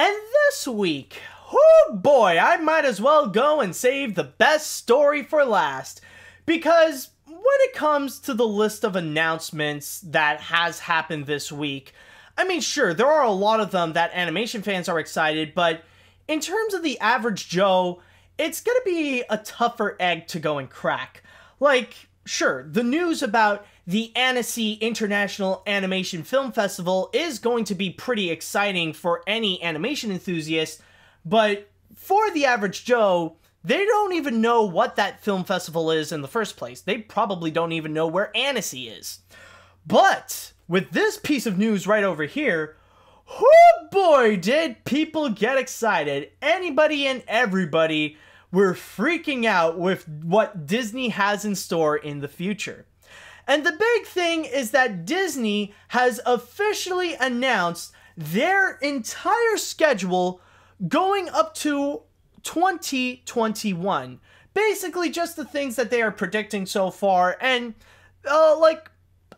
And this week, oh boy, I might as well go and save the best story for last. Because when it comes to the list of announcements that has happened this week, I mean, sure, there are a lot of them that animation fans are excited, but in terms of the average Joe, it's gonna be a tougher egg to go and crack. Like, sure, the news about the Annecy International Animation Film Festival is going to be pretty exciting for any animation enthusiast, but for the average Joe, they don't even know what that film festival is in the first place. They probably don't even know where Annecy is. But with this piece of news right over here, oh boy, did people get excited. Anybody and everybody we're freaking out with what Disney has in store in the future. And the big thing is that Disney has officially announced their entire schedule going up to 2021. Basically, just the things that they are predicting so far, and uh, like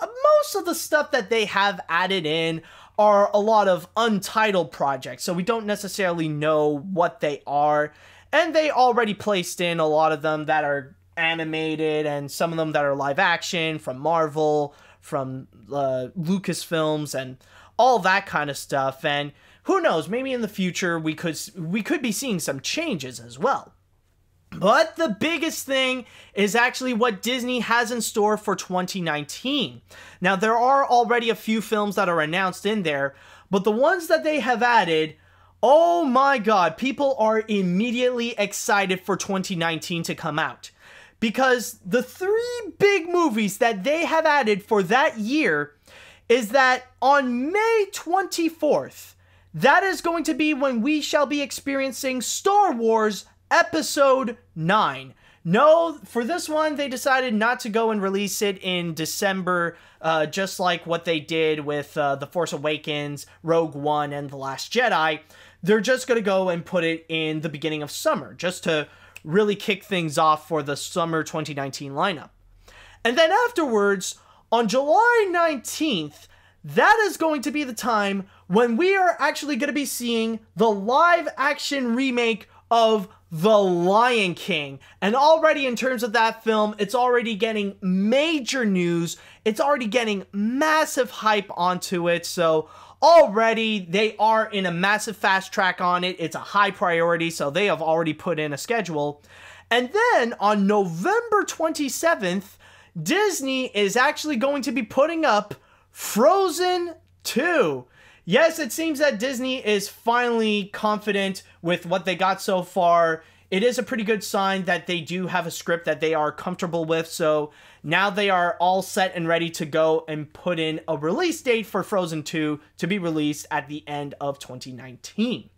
most of the stuff that they have added in are a lot of untitled projects, so we don't necessarily know what they are and they already placed in a lot of them that are animated and some of them that are live action from Marvel, from uh, Lucasfilms, and all that kind of stuff. And who knows? Maybe in the future we could we could be seeing some changes as well. But the biggest thing is actually what Disney has in store for 2019. Now, there are already a few films that are announced in there, but the ones that they have added Oh my god, people are immediately excited for 2019 to come out. Because the three big movies that they have added for that year is that on May 24th, that is going to be when we shall be experiencing Star Wars Episode 9. No, for this one, they decided not to go and release it in December, uh, just like what they did with uh, The Force Awakens, Rogue One, and The Last Jedi they're just going to go and put it in the beginning of summer just to really kick things off for the summer 2019 lineup. And then afterwards, on July 19th, that is going to be the time when we are actually going to be seeing the live action remake of The Lion King. And already, in terms of that film, it's already getting major news, it's already getting massive hype onto it. So, already they are in a massive fast track on it. It's a high priority, so they have already put in a schedule. And then on November 27th, Disney is actually going to be putting up Frozen 2. Yes, it seems that Disney is finally confident with what they got so far it is a pretty good sign that they do have a script that they are comfortable with. So now they are all set and ready to go and put in a release date for Frozen 2 to be released at the end of 2019.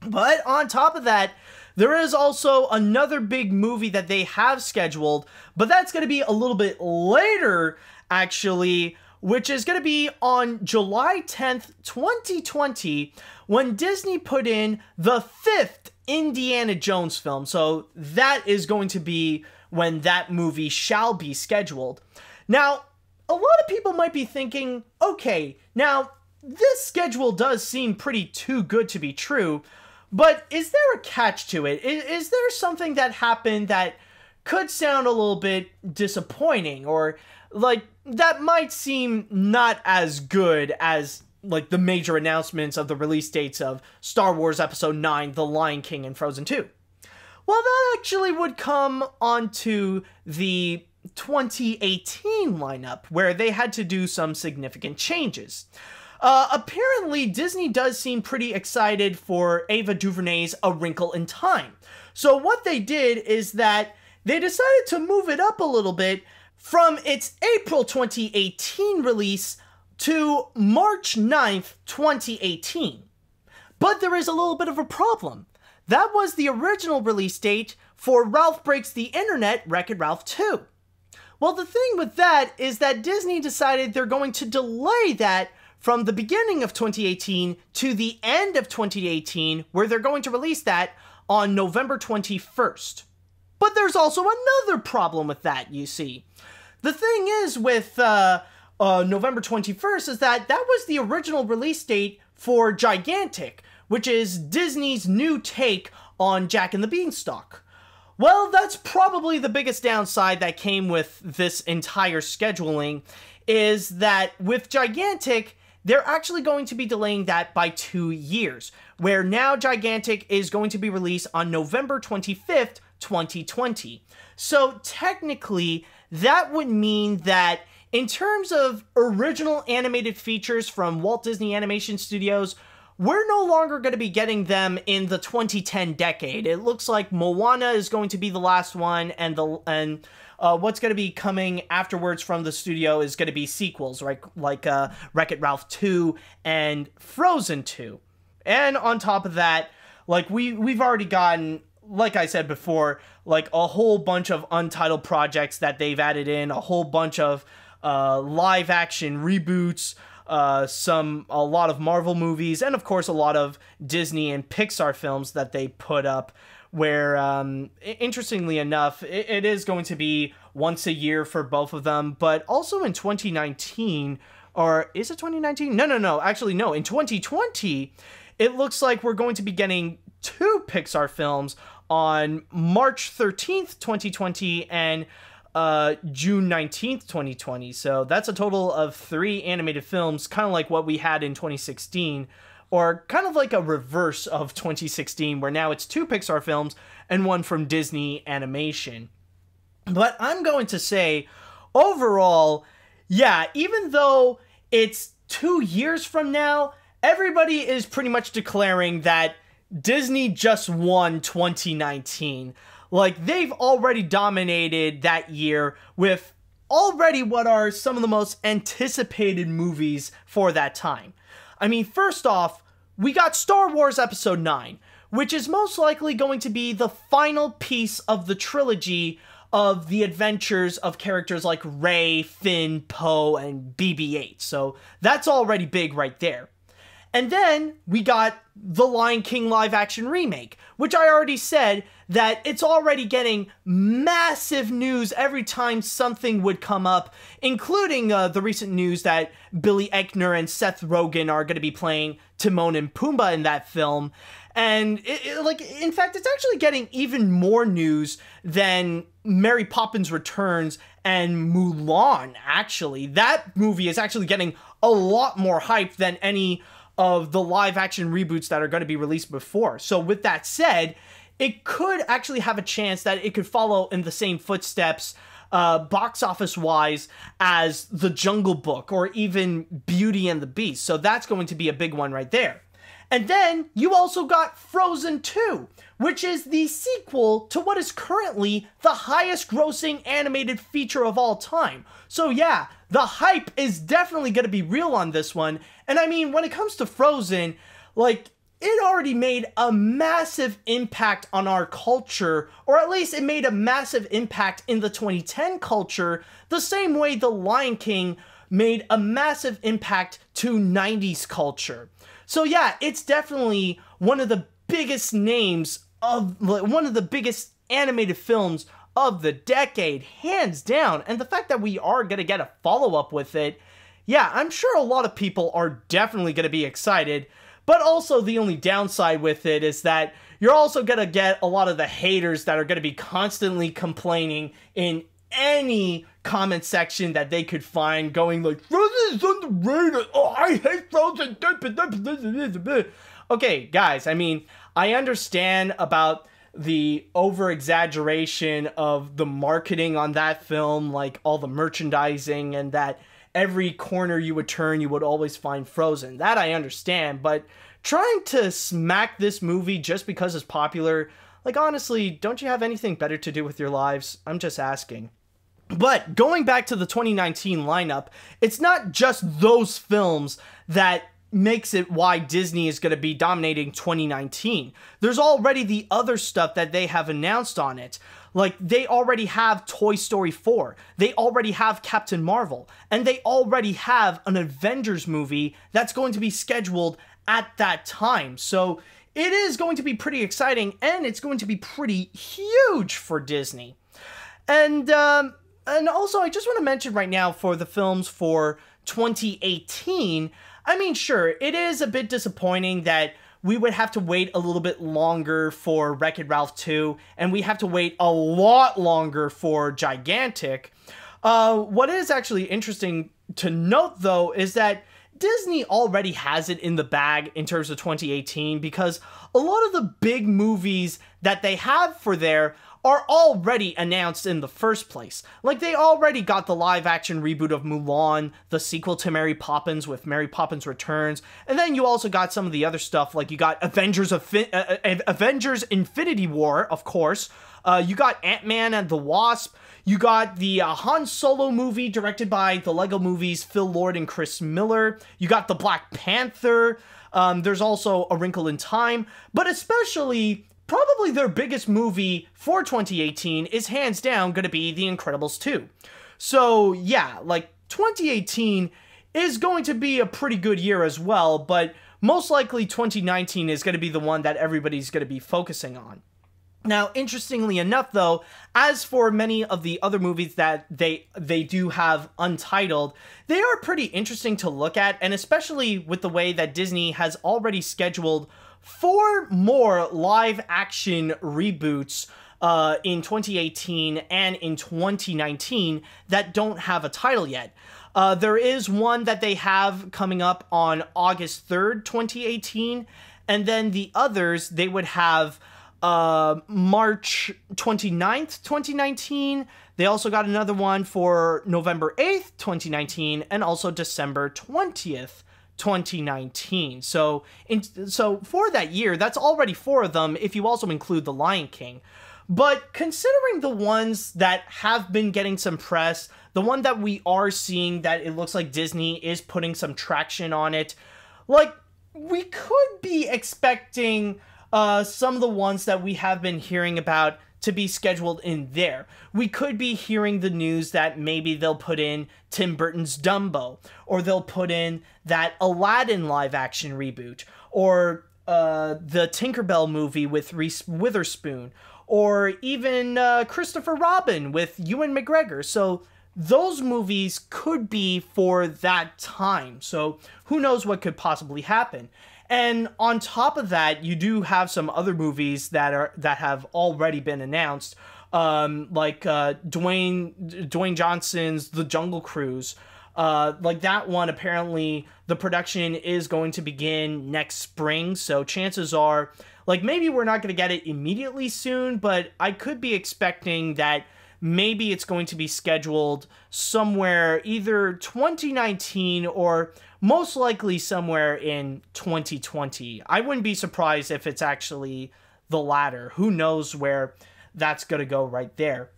But on top of that, there is also another big movie that they have scheduled, but that's going to be a little bit later, actually which is going to be on July 10th, 2020, when Disney put in the fifth Indiana Jones film. So that is going to be when that movie shall be scheduled. Now, a lot of people might be thinking, okay, now this schedule does seem pretty too good to be true, but is there a catch to it? Is, is there something that happened that could sound a little bit disappointing or like that might seem not as good as like the major announcements of the release dates of Star Wars Episode 9, The Lion King, and Frozen 2. Well, that actually would come onto the 2018 lineup, where they had to do some significant changes. Uh, apparently, Disney does seem pretty excited for Ava DuVernay's A Wrinkle in Time. So, what they did is that they decided to move it up a little bit from its April 2018 release to March 9th, 2018. But there is a little bit of a problem. That was the original release date for Ralph Breaks the Internet Wreck It Ralph 2. Well, the thing with that is that Disney decided they're going to delay that from the beginning of 2018 to the end of 2018, where they're going to release that on November 21st. But there's also another problem with that, you see. The thing is with uh, uh, November 21st is that that was the original release date for Gigantic, which is Disney's new take on Jack and the Beanstalk. Well, that's probably the biggest downside that came with this entire scheduling is that with Gigantic, they're actually going to be delaying that by two years, where now Gigantic is going to be released on November 25th, 2020. So technically, that would mean that in terms of original animated features from Walt Disney Animation Studios, we're no longer going to be getting them in the 2010 decade. It looks like Moana is going to be the last one, and the and uh, what's going to be coming afterwards from the studio is going to be sequels, right? Like uh, Wreck It Ralph 2 and Frozen 2. And on top of that, like we we've already gotten like I said before, like a whole bunch of untitled projects that they've added in, a whole bunch of uh, live action reboots, uh, some a lot of Marvel movies, and of course a lot of Disney and Pixar films that they put up. Where, um, interestingly enough, it, it is going to be once a year for both of them, but also in 2019, or is it 2019? No, no, no. Actually, no. In 2020, it looks like we're going to be getting two Pixar films on March 13th, 2020, and uh, June 19th, 2020. So that's a total of three animated films, kind of like what we had in 2016, or kind of like a reverse of 2016, where now it's two Pixar films and one from Disney Animation. But I'm going to say, overall, yeah, even though it's two years from now, everybody is pretty much declaring that Disney just won 2019. Like they've already dominated that year with already what are some of the most anticipated movies for that time. I mean, first off, we got Star Wars Episode 9, which is most likely going to be the final piece of the trilogy of the adventures of characters like Rey, Finn, Poe, and BB 8. So that's already big right there. And then we got the Lion King live action remake, which I already said that it's already getting massive news every time something would come up, including uh, the recent news that Billy Eckner and Seth Rogen are going to be playing Timon and Pumbaa in that film. And it, it, like, in fact, it's actually getting even more news than Mary Poppins Returns and Mulan. Actually, that movie is actually getting a lot more hype than any of the live action reboots that are going to be released before. So, with that said, it could actually have a chance that it could follow in the same footsteps. Uh, box office wise, as The Jungle Book or even Beauty and the Beast. So that's going to be a big one right there. And then you also got Frozen 2, which is the sequel to what is currently the highest grossing animated feature of all time. So, yeah, the hype is definitely going to be real on this one. And I mean, when it comes to Frozen, like, it already made a massive impact on our culture, or at least it made a massive impact in the 2010 culture, the same way The Lion King made a massive impact to 90s culture. So, yeah, it's definitely one of the biggest names of one of the biggest animated films of the decade, hands down. And the fact that we are going to get a follow up with it, yeah, I'm sure a lot of people are definitely going to be excited. But also, the only downside with it is that you're also going to get a lot of the haters that are going to be constantly complaining in any comment section that they could find going like Frozen is underrated. Oh, I hate Frozen. Okay, guys, I mean, I understand about the over exaggeration of the marketing on that film, like all the merchandising and that every corner you would turn, you would always find Frozen. That I understand, but trying to smack this movie just because it's popular, like honestly, don't you have anything better to do with your lives? I'm just asking. But going back to the 2019 lineup, it's not just those films that makes it why Disney is going to be dominating 2019. There's already the other stuff that they have announced on it. Like, they already have Toy Story 4, they already have Captain Marvel, and they already have an Avengers movie that's going to be scheduled at that time. So, it is going to be pretty exciting and it's going to be pretty huge for Disney. And, um, and also, I just want to mention right now for the films for 2018 I mean, sure, it is a bit disappointing that we would have to wait a little bit longer for Wreck It Ralph 2, and we have to wait a lot longer for Gigantic. Uh, what is actually interesting to note, though, is that Disney already has it in the bag in terms of 2018 because a lot of the big movies that they have for there are already announced in the first place. Like, they already got the live action reboot of Mulan, the sequel to Mary Poppins with Mary Poppins Returns, and then you also got some of the other stuff, like, you got Avengers, Afi- uh, uh Avengers Infinity War, of course. Uh, you got Ant Man and the Wasp. You got the uh, Han Solo movie directed by the Lego movies Phil Lord and Chris Miller. You got the Black Panther. Um, there's also A Wrinkle in Time. But especially probably their biggest movie for 2018 is hands down going to be The Incredibles 2. So, yeah, like 2018 is going to be a pretty good year as well, but most likely 2019 is going to be the one that everybody's going to be focusing on. Now, interestingly enough, though, as for many of the other movies that they they do have untitled, they are pretty interesting to look at, and especially with the way that Disney has already scheduled four more live action reboots uh, in 2018 and in 2019 that don't have a title yet. Uh, there is one that they have coming up on August 3rd, 2018, and then the others they would have uh, March 29th, 2019. They also got another one for November 8th, 2019, and also December 20th, 2019. So in, so for that year, that's already four of them if you also include The Lion King. But considering the ones that have been getting some press, the one that we are seeing that it looks like Disney is putting some traction on it, like we could be expecting uh, some of the ones that we have been hearing about to be scheduled in there. We could be hearing the news that maybe they'll put in Tim Burton's Dumbo, or they'll put in that Aladdin live action reboot, or uh, the Tinkerbell movie with Reese Witherspoon, or even uh, Christopher Robin with Ewan McGregor. So those movies could be for that time. So who knows what could possibly happen. And on top of that, you do have some other movies that are that have already been announced, um, like uh, Dwayne Dwayne Johnson's The Jungle Cruise. Uh, like that one, apparently the production is going to begin next spring. So chances are, like maybe we're not going to get it immediately soon, but I could be expecting that maybe it's going to be scheduled somewhere either 2019 or most likely somewhere in 2020. I wouldn't be surprised if it's actually the latter. Who knows where that's going to go right there.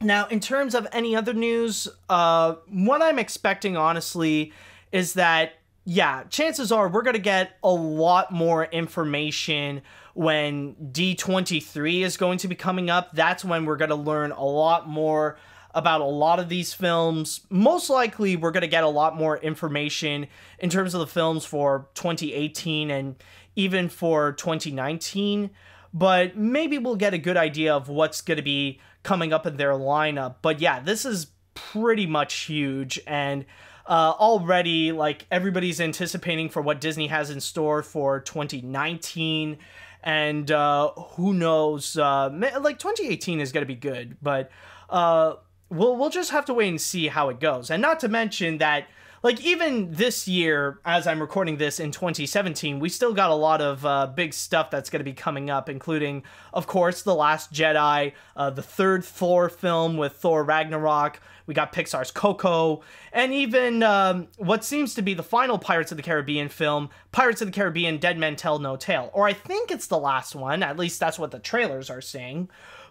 Now, in terms of any other news, uh, what I'm expecting, honestly, is that, yeah, chances are we're going to get a lot more information when D23 is going to be coming up. That's when we're going to learn a lot more about a lot of these films. Most likely, we're going to get a lot more information in terms of the films for 2018 and even for 2019, but maybe we'll get a good idea of what's going to be coming up in their lineup. But yeah, this is pretty much huge and uh, already like everybody's anticipating for what Disney has in store for 2019 and uh, who knows uh, like 2018 is going to be good but uh, we'll we'll just have to wait and see how it goes. And not to mention that like even this year as I'm recording this in 2017, we still got a lot of uh, big stuff that's going to be coming up including of course The Last Jedi, uh, the third Thor film with Thor Ragnarok, we got Pixar's Coco, and even um, what seems to be the final Pirates of the Caribbean film, Pirates of the Caribbean Dead Men Tell No Tale. Or I think it's the last one, at least that's what the trailers are saying.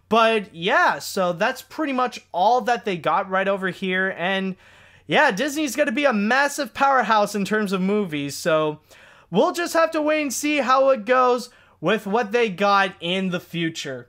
But yeah, so that's pretty much all that they got right over here. And yeah, Disney's going to be a massive powerhouse in terms of movies. So we'll just have to wait and see how it goes with what they got in the future.